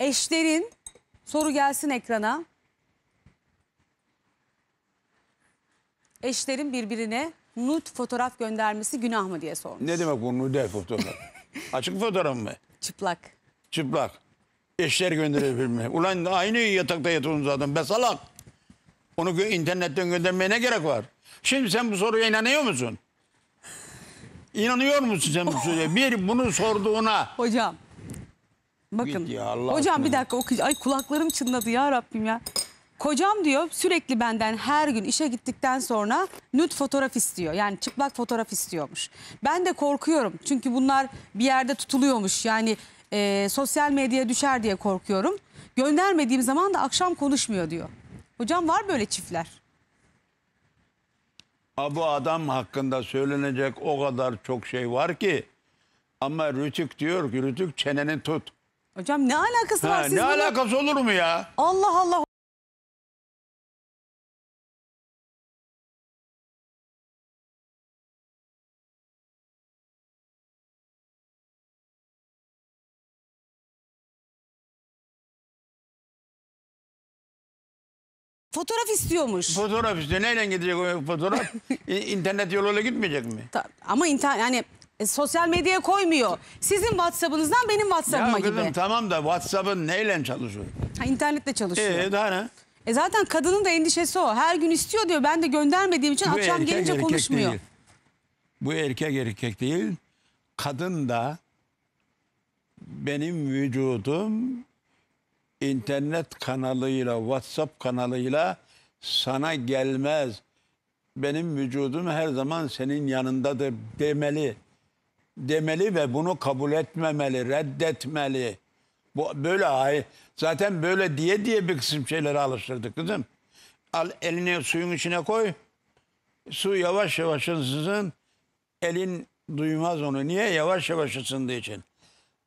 Eşlerin soru gelsin ekrana. Eşlerin birbirine nut fotoğraf göndermesi günah mı diye sormuş. Ne demek bu nudel fotoğraf? Açık fotoğraf mı? Çıplak. Çıplak. Eşler gönderebilme. Ulan aynı yatakta yatıyorsun zaten. Be salak. Onu internetten göndermeye ne gerek var? Şimdi sen bu soruya inanıyor musun? İnanıyor musun sen bu soruya? Bir bunu sorduğuna. Hocam. Bakın. Ya, Allah Hocam aşkına. bir dakika. O, ay kulaklarım çınladı ya Rabbim ya. Kocam diyor sürekli benden her gün işe gittikten sonra nüt fotoğraf istiyor. Yani çıplak fotoğraf istiyormuş. Ben de korkuyorum. Çünkü bunlar bir yerde tutuluyormuş. Yani e, sosyal medyaya düşer diye korkuyorum. Göndermediğim zaman da akşam konuşmuyor diyor. Hocam var böyle çiftler. bu adam hakkında söylenecek o kadar çok şey var ki. Ama Rütük diyor ki Rütük çeneni tut. Hocam ne alakası var? Siz ne bunu- alakası olur mu ya? Allah Allah. Fotoğraf istiyormuş. Fotoğraf istiyor. neyle gidecek o fotoğraf? İnternet yoluyla gitmeyecek mi? Ta- Ama inter yani e, sosyal medyaya koymuyor. Sizin WhatsApp'ınızdan benim WhatsApp'ıma gibi. kızım tamam da WhatsApp'ın neyle çalışıyor? Ha, internetle çalışıyor. Ee, daha ne? E zaten kadının da endişesi o. Her gün istiyor diyor. Ben de göndermediğim için Bu akşam erkek, gelince konuşmuyor. Değil. Bu erkek erkek değil. Kadın da benim vücudum internet kanalıyla, WhatsApp kanalıyla sana gelmez. Benim vücudum her zaman senin yanındadır demeli demeli ve bunu kabul etmemeli, reddetmeli. Bu böyle ay zaten böyle diye diye bir kısım şeylere alıştırdık kızım. Al elini suyun içine koy. Su yavaş yavaş ısınsın. Elin duymaz onu. Niye? Yavaş yavaş ısındığı için.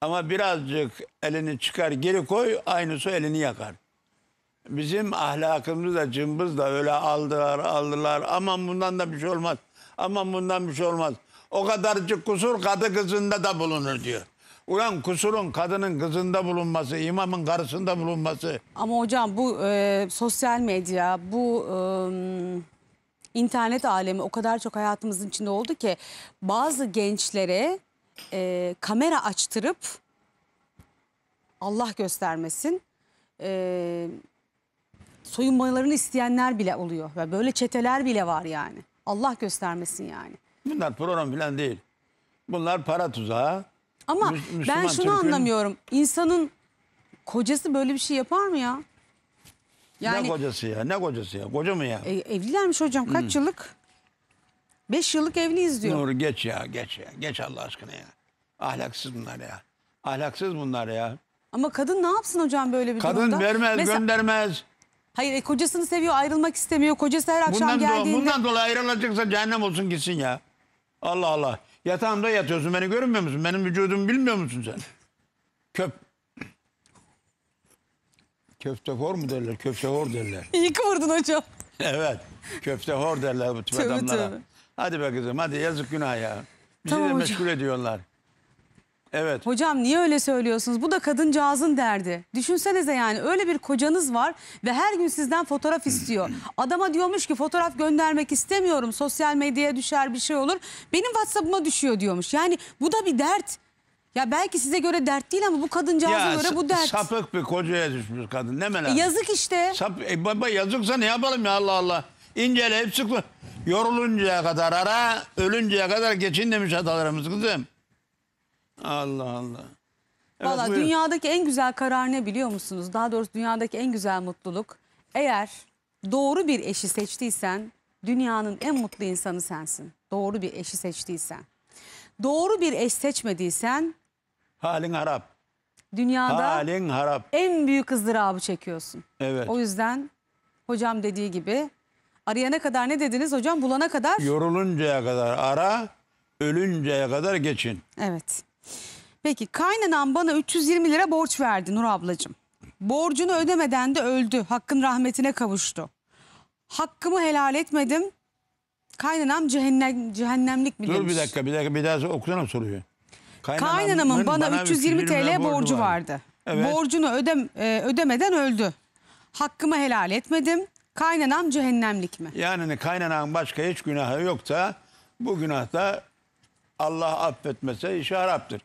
Ama birazcık elini çıkar geri koy aynı su elini yakar. Bizim ahlakımız da cımbız da öyle aldılar aldılar. Aman bundan da bir şey olmaz. Aman bundan bir şey olmaz. O kadarcık kusur kadı kızında da bulunur diyor. Ulan kusurun kadının kızında bulunması, imamın karısında bulunması. Ama hocam bu e, sosyal medya, bu e, internet alemi o kadar çok hayatımızın içinde oldu ki bazı gençlere e, kamera açtırıp Allah göstermesin e, soyunmalarını isteyenler bile oluyor. Böyle çeteler bile var yani. Allah göstermesin yani. Bunlar program falan değil. Bunlar para tuzağı. Ama Müslüman ben şunu Türk'ün... anlamıyorum. İnsanın kocası böyle bir şey yapar mı ya? Yani... Ne kocası ya? Ne kocası ya? Koca mı ya? E, evlilermiş hocam. Kaç hmm. yıllık? Beş yıllık evliyiz diyor. Nur geç ya geç ya. Geç Allah aşkına ya. Ahlaksız bunlar ya. Ahlaksız bunlar ya. Ama kadın ne yapsın hocam böyle bir kadın durumda? Kadın vermez Mesela... göndermez. Hayır e, kocasını seviyor ayrılmak istemiyor. Kocası her akşam bundan geldiğinde... Do bundan dolayı ayrılacaksa cehennem olsun gitsin ya. Allah Allah. Yatağımda yatıyorsun beni görmüyor musun? Benim vücudumu bilmiyor musun sen? Köp. Köftehor mu derler? Köftehor derler. İyi kıvırdın hocam. evet. Köftehor derler bu tip Tövbe adamlara. Hadi be kızım hadi yazık günah ya. Bizi Tamam de hocam. ediyorlar. Evet. Hocam niye öyle söylüyorsunuz? Bu da kadıncağızın derdi. Düşünsenize yani öyle bir kocanız var ve her gün sizden fotoğraf istiyor. Adama diyormuş ki fotoğraf göndermek istemiyorum. Sosyal medyaya düşer bir şey olur. Benim WhatsApp'ıma düşüyor diyormuş. Yani bu da bir dert. Ya belki size göre dert değil ama bu kadıncağıza göre bu dert. sapık bir kocaya düşmüş kadın. Ne melanet. Yazık işte. Sap, e, baba yazıksa ne yapalım ya Allah Allah. İnceleyip sıkma. Yoruluncaya kadar ara, ölünceye kadar geçin demiş atalarımız kızım. Allah Allah. Evet, Valla dünyadaki en güzel karar ne biliyor musunuz? Daha doğrusu dünyadaki en güzel mutluluk. Eğer doğru bir eşi seçtiysen dünyanın en mutlu insanı sensin. Doğru bir eşi seçtiysen. Doğru bir eş seçmediysen halin harap. Dünyada halin harap. En büyük ızdırabı çekiyorsun. Evet. O yüzden hocam dediği gibi arayana kadar ne dediniz hocam? Bulana kadar? Yoruluncaya kadar ara, ölünceye kadar geçin. Evet. Peki kaynanan bana 320 lira borç verdi Nur ablacığım. Borcunu ödemeden de öldü. Hakkın rahmetine kavuştu. Hakkımı helal etmedim. Kaynanam cehennem, cehennemlik mi Dur demiş. bir dakika bir dakika bir daha okusana soruyu. Kaynanamın bana, 320 TL borcu vardı. Evet. Borcunu ödem, e, ödemeden öldü. Hakkımı helal etmedim. Kaynanam cehennemlik mi? Yani kaynanan başka hiç günahı yoksa bu günah da Allah affetmese işi haraptır.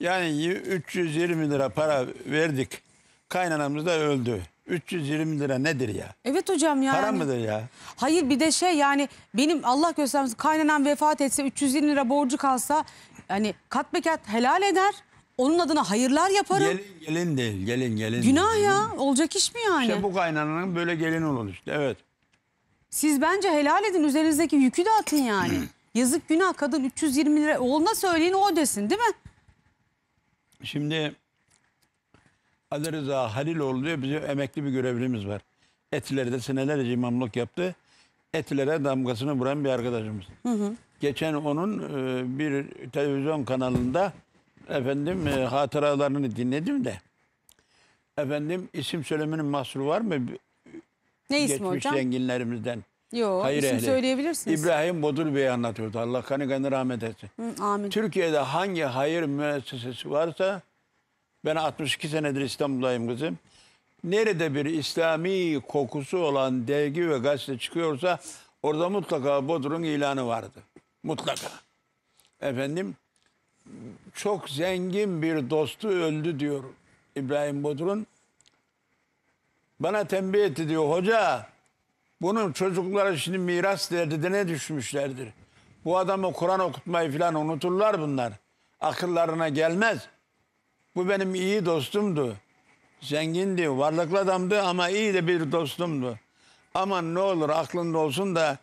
Yani 320 lira para verdik. Kaynanamız da öldü. 320 lira nedir ya? Evet hocam yani. Para mıdır ya? Hayır bir de şey yani benim Allah göstermesin kaynanan vefat etse 320 lira borcu kalsa hani kat bekat helal eder. Onun adına hayırlar yaparım. Gelin gelin değil gelin gelin. Günah değil. ya olacak iş mi yani? İşte bu kaynananın böyle gelin olur işte evet. Siz bence helal edin üzerinizdeki yükü de atın yani. Yazık günah kadın 320 lira oğluna söyleyin o desin, değil mi? Şimdi Ali Rıza Haliloğlu diye bize emekli bir görevlimiz var. Etilerde senelerce imamlık yaptı. Etilere damgasını vuran bir arkadaşımız. Hı hı. Geçen onun e, bir televizyon kanalında efendim e, hatıralarını dinledim de. Efendim isim söylemenin mahsuru var mı? Ne ismi Geçmiş hocam? zenginlerimizden. Yok Hayır isim ehli. söyleyebilirsiniz. İbrahim Bodur Bey anlatıyordu. Allah kanı kanı rahmet etsin. amin. Türkiye'de hangi hayır müessesesi varsa ben 62 senedir İstanbul'dayım kızım. Nerede bir İslami kokusu olan dergi ve gazete çıkıyorsa orada mutlaka Bodur'un ilanı vardı. Mutlaka. Efendim çok zengin bir dostu öldü diyor İbrahim Bodur'un. Bana tembih etti diyor hoca bunun çocukları şimdi miras derdi ne düşmüşlerdir. Bu adamı Kur'an okutmayı falan unuturlar bunlar. Akıllarına gelmez. Bu benim iyi dostumdu. Zengindi, varlıklı adamdı ama iyi de bir dostumdu. Aman ne olur aklında olsun da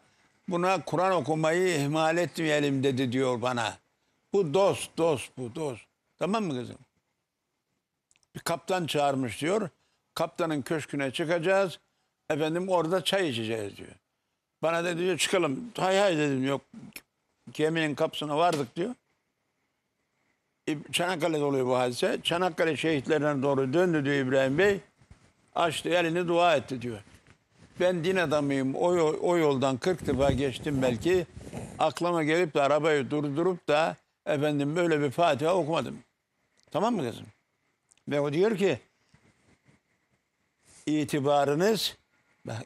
buna Kur'an okumayı ihmal etmeyelim dedi diyor bana. Bu dost, dost bu dost. Tamam mı kızım? Bir kaptan çağırmış diyor. Kaptanın köşküne çıkacağız. Efendim orada çay içeceğiz diyor. Bana da diyor çıkalım. Hay hay dedim yok. Geminin kapısına vardık diyor. E, Çanakkale'de oluyor bu hadise. Çanakkale şehitlerine doğru döndü diyor İbrahim Bey. Açtı elini dua etti diyor. Ben din adamıyım. O, o yoldan 40 defa geçtim belki. Aklıma gelip de arabayı durdurup da efendim böyle bir Fatiha okumadım. Tamam mı kızım? Ve o diyor ki itibarınız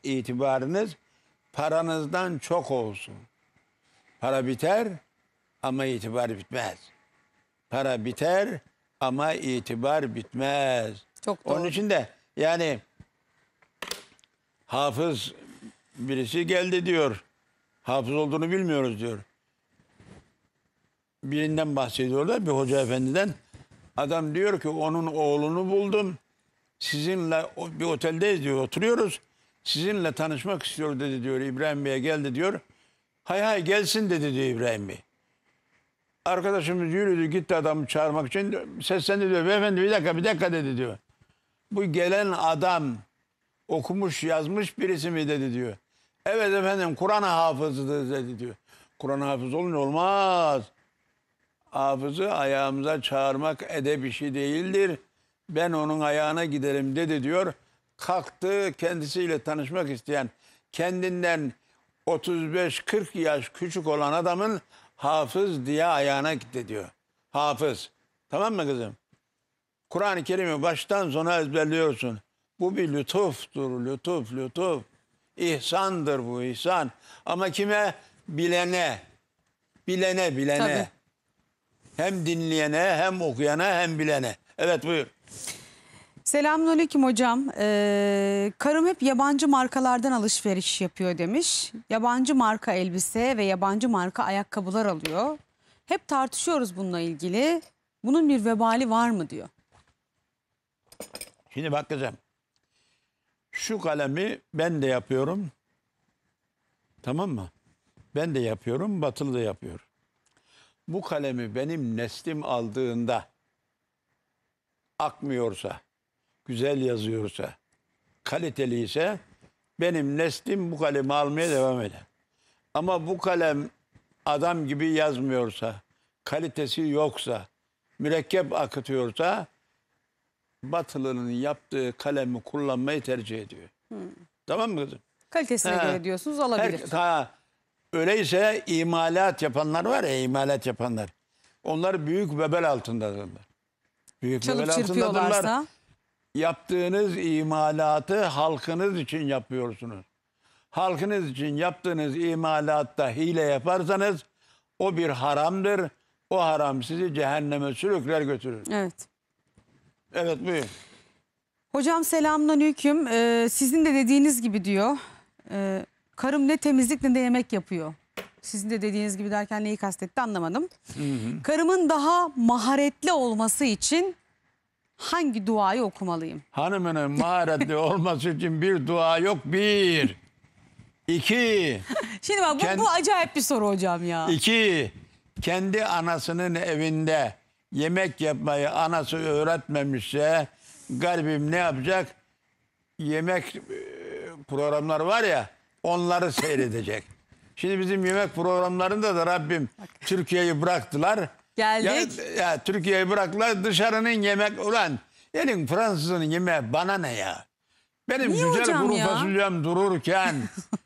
itibarınız paranızdan çok olsun. Para biter ama itibar bitmez. Para biter ama itibar bitmez. Çok doğru. Onun için de yani hafız birisi geldi diyor. Hafız olduğunu bilmiyoruz diyor. Birinden bahsediyorlar bir hoca efendiden. Adam diyor ki onun oğlunu buldum. Sizinle bir oteldeyiz diyor oturuyoruz sizinle tanışmak istiyor dedi diyor İbrahim Bey'e geldi diyor. Hay hay gelsin dedi diyor İbrahim Bey. Arkadaşımız yürüdü gitti adamı çağırmak için seslendi diyor. Beyefendi bir dakika bir dakika dedi diyor. Bu gelen adam okumuş yazmış birisi mi dedi diyor. Evet efendim Kur'an hafızıdır dedi diyor. Kur'an hafız olun olmaz. Hafızı ayağımıza çağırmak edeb işi değildir. Ben onun ayağına giderim dedi diyor kalktı kendisiyle tanışmak isteyen kendinden 35-40 yaş küçük olan adamın hafız diye ayağına gitti diyor. Hafız. Tamam mı kızım? Kur'an-ı Kerim'i baştan sona ezberliyorsun. Bu bir lütuftur, lütuf, lütuf. İhsandır bu ihsan. Ama kime? Bilene. Bilene, bilene. Tabii. Hem dinleyene, hem okuyana, hem bilene. Evet buyur. Selamünaleyküm hocam. Ee, karım hep yabancı markalardan alışveriş yapıyor demiş. Yabancı marka elbise ve yabancı marka ayakkabılar alıyor. Hep tartışıyoruz bununla ilgili. Bunun bir vebali var mı diyor. Şimdi bak kızım. Şu kalemi ben de yapıyorum. Tamam mı? Ben de yapıyorum, Batılı da yapıyor. Bu kalemi benim neslim aldığında akmıyorsa güzel yazıyorsa, kaliteli ise benim neslim bu kalemi almaya devam eder. Ama bu kalem adam gibi yazmıyorsa, kalitesi yoksa, mürekkep akıtıyorsa Batılı'nın yaptığı kalemi kullanmayı tercih ediyor. Hmm. Tamam mı kızım? Kalitesine ha, göre diyorsunuz olabilir. Her, ha, öyleyse imalat yapanlar var ya imalat yapanlar. Onlar büyük bebel altındadırlar. Büyük Çalıp bebel altındadırlar yaptığınız imalatı halkınız için yapıyorsunuz. Halkınız için yaptığınız imalatta hile yaparsanız o bir haramdır. O haram sizi cehenneme sürükler götürür. Evet. Evet buyur. Hocam selamünaleyküm. Ee, sizin de dediğiniz gibi diyor. Ee, karım ne temizlik ne de yemek yapıyor. Sizin de dediğiniz gibi derken neyi kastetti anlamadım. Hı hı. Karımın daha maharetli olması için hangi duayı okumalıyım? Hanımının maharetli olması için bir dua yok. Bir. İki. Şimdi bak bu, Kend- bu acayip bir soru hocam ya. İki Kendi anasının evinde yemek yapmayı anası öğretmemişse garibim ne yapacak? Yemek e, programları var ya onları seyredecek. Şimdi bizim yemek programlarında da Rabbim Türkiye'yi bıraktılar. Geldik. Ya, ya Türkiye'yi bıraklar dışarının yemek ulan. Yerin Fransız'ın yemeği bana ne ya? Benim Niye güzel hocam kuru ya? fasulyem dururken,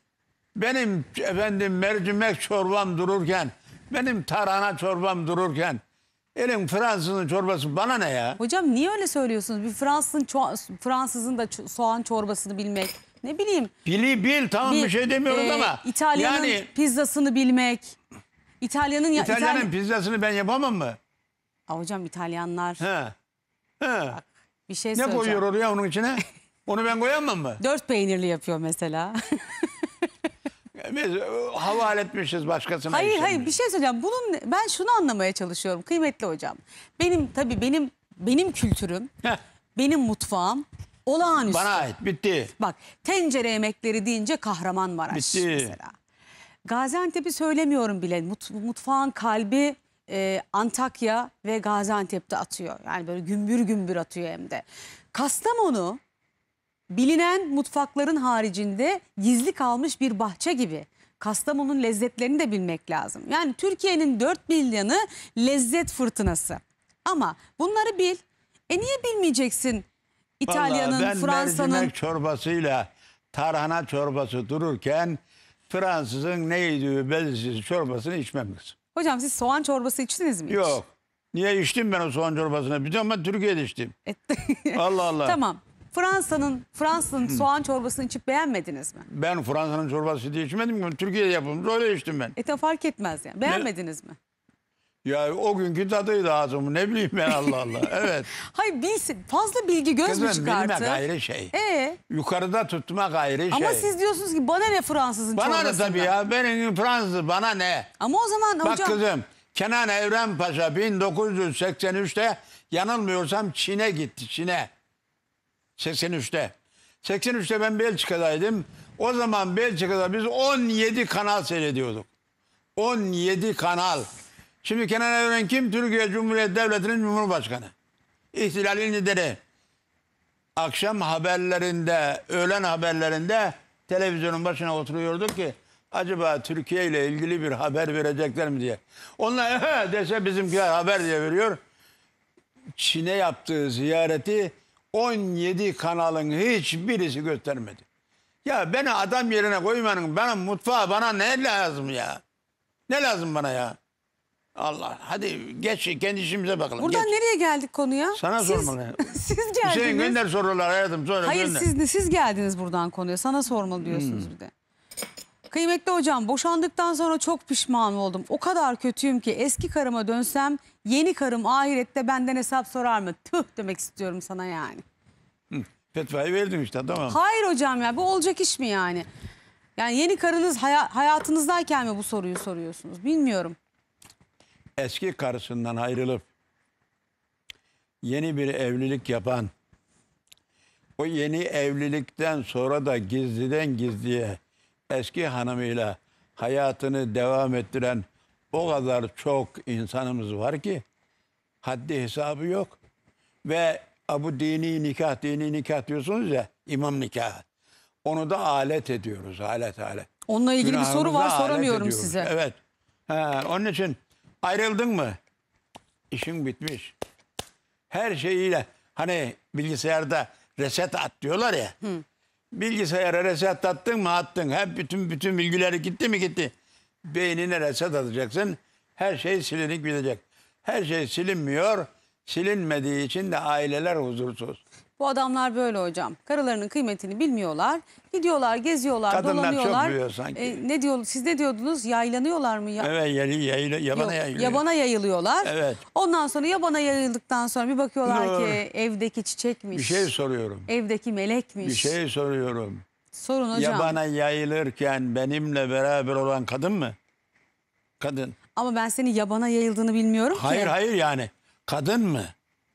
benim efendim mercimek çorbam dururken, benim tarhana çorbam dururken, elin Fransız'ın çorbası bana ne ya? Hocam niye öyle söylüyorsunuz? Bir Fransız'ın Fransız'ın da soğan çorbasını bilmek, ne bileyim. Bili bil tamam bir, bir şey demiyoruz e, ama. İtalya'nın yani, pizzasını bilmek. İtalya'nın ya İtalya'nın İtalya... pizzasını ben yapamam mı? Aa, hocam İtalyanlar He. He. bir şey Ne koyuyor oraya onun içine? Onu ben koyamam mı? Dört peynirli yapıyor mesela. Biz e, havale etmişiz başkasına. hayır işlemiş. hayır bir şey söyleyeceğim. Bunun ben şunu anlamaya çalışıyorum kıymetli hocam. Benim tabii benim benim kültürüm, Heh. benim mutfağım olağanüstü. Bana ait bitti. Bak tencere yemekleri deyince Kahramanmaraş Bitti. mesela. Gaziantep'i söylemiyorum bile. Mut, mutfağın kalbi e, Antakya ve Gaziantep'te atıyor. Yani böyle gümbür gümbür atıyor hem de. Kastamonu bilinen mutfakların haricinde gizli kalmış bir bahçe gibi. Kastamonu'nun lezzetlerini de bilmek lazım. Yani Türkiye'nin dört milyonu lezzet fırtınası. Ama bunları bil. E niye bilmeyeceksin İtalya'nın, Fransa'nın... çorbasıyla tarhana çorbası dururken Fransızın neydi belirsiz çorbasını içmem kızım. Hocam siz soğan çorbası içtiniz mi hiç? Yok. Niye içtim ben o soğan çorbasını? Biliyorum ben Türkiye'de içtim. E, Allah Allah. tamam. Fransa'nın Fransa'nın hmm. soğan çorbasını içip beğenmediniz mi? Ben Fransa'nın çorbasını diye içmedim ki. Türkiye'de yapılmış öyle içtim ben. Ete fark etmez yani. Beğenmediniz mi? Ya o günkü tadıydı ağzımı ne bileyim ben Allah Allah. Evet. Hayır bilsin fazla bilgi göz mü Kızım çıkartı? bilmek ayrı şey. Ee? Yukarıda tutmak ayrı şey. Ama siz diyorsunuz ki bana ne Fransızın Bana ne tabii ya benim Fransız bana ne? Ama o zaman Bak hocam kızım Kenan Evren Paşa 1983'te yanılmıyorsam Çin'e gitti Çin'e. 83'te. 83'te ben Belçika'daydım. O zaman Belçika'da biz 17 kanal seyrediyorduk. 17 kanal. Şimdi Kenan Evren kim? Türkiye Cumhuriyeti Devleti'nin Cumhurbaşkanı. İhtilalin lideri. Akşam haberlerinde, öğlen haberlerinde televizyonun başına oturuyorduk ki acaba Türkiye ile ilgili bir haber verecekler mi diye. Onlar Ehe! dese bizimkiler haber diye veriyor. Çin'e yaptığı ziyareti 17 kanalın hiçbirisi göstermedi. Ya beni adam yerine koymanın Benim mutfağa bana ne lazım ya? Ne lazım bana ya? Allah. Hadi geç kendi işimize bakalım. Buradan geç. nereye geldik konuya? Sana siz, sormalı. siz geldiniz. Hüseyin gönder sorular hayatım. Sonra Hayır gönder. siz, siz geldiniz buradan konuya. Sana sormalı diyorsunuz hmm. bir de. Kıymetli hocam boşandıktan sonra çok pişman oldum. O kadar kötüyüm ki eski karıma dönsem yeni karım ahirette benden hesap sorar mı? Tüh demek istiyorum sana yani. fetvayı verdim işte tamam. Hayır hocam ya bu olacak iş mi yani? Yani yeni karınız hay hayatınızdayken mi bu soruyu soruyorsunuz? Bilmiyorum eski karısından ayrılıp yeni bir evlilik yapan, o yeni evlilikten sonra da gizliden gizliye eski hanımıyla hayatını devam ettiren o kadar çok insanımız var ki haddi hesabı yok. Ve bu dini nikah, dini nikah diyorsunuz ya imam nikahı. Onu da alet ediyoruz, alet alet. Onunla ilgili bir soru var soramıyorum size. Evet. Ha, onun için Ayrıldın mı? İşin bitmiş. Her şeyiyle hani bilgisayarda reset at diyorlar ya. Hı. Bilgisayara reset attın mı attın. Hep bütün bütün bilgileri gitti mi gitti. Beynine reset atacaksın. Her şey silinip gidecek. Her şey silinmiyor. Silinmediği için de aileler huzursuz. Bu adamlar böyle hocam. Karılarının kıymetini bilmiyorlar. Gidiyorlar, geziyorlar, Kadınlar dolanıyorlar. çok biliyor sanki. E, ne diyor, siz ne diyordunuz? Yaylanıyorlar mı? Ya- Evet yayıl, yayıl, yabana Yok, yayılıyor. Yabana yayılıyorlar. Evet. Ondan sonra yabana yayıldıktan sonra bir bakıyorlar Doğru. ki evdeki çiçekmiş. Bir şey soruyorum. Evdeki melekmiş. Bir şey soruyorum. Sorun hocam. Yabana yayılırken benimle beraber olan kadın mı? Kadın. Ama ben senin yabana yayıldığını bilmiyorum ki. Hayır hayır yani. Kadın mı?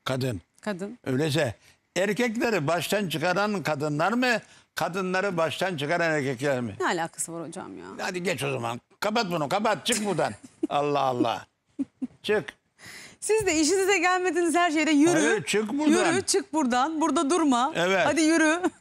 Kadın. Kadın. Öyleyse erkekleri baştan çıkaran kadınlar mı? Kadınları baştan çıkaran erkekler mi? Ne alakası var hocam ya? Hadi geç o zaman. Kapat bunu kapat çık buradan. Allah Allah. Çık. Siz de işinize gelmediğiniz her şeyde yürü. Hayır, çık buradan. Yürü çık buradan. Burada durma. Evet. Hadi yürü.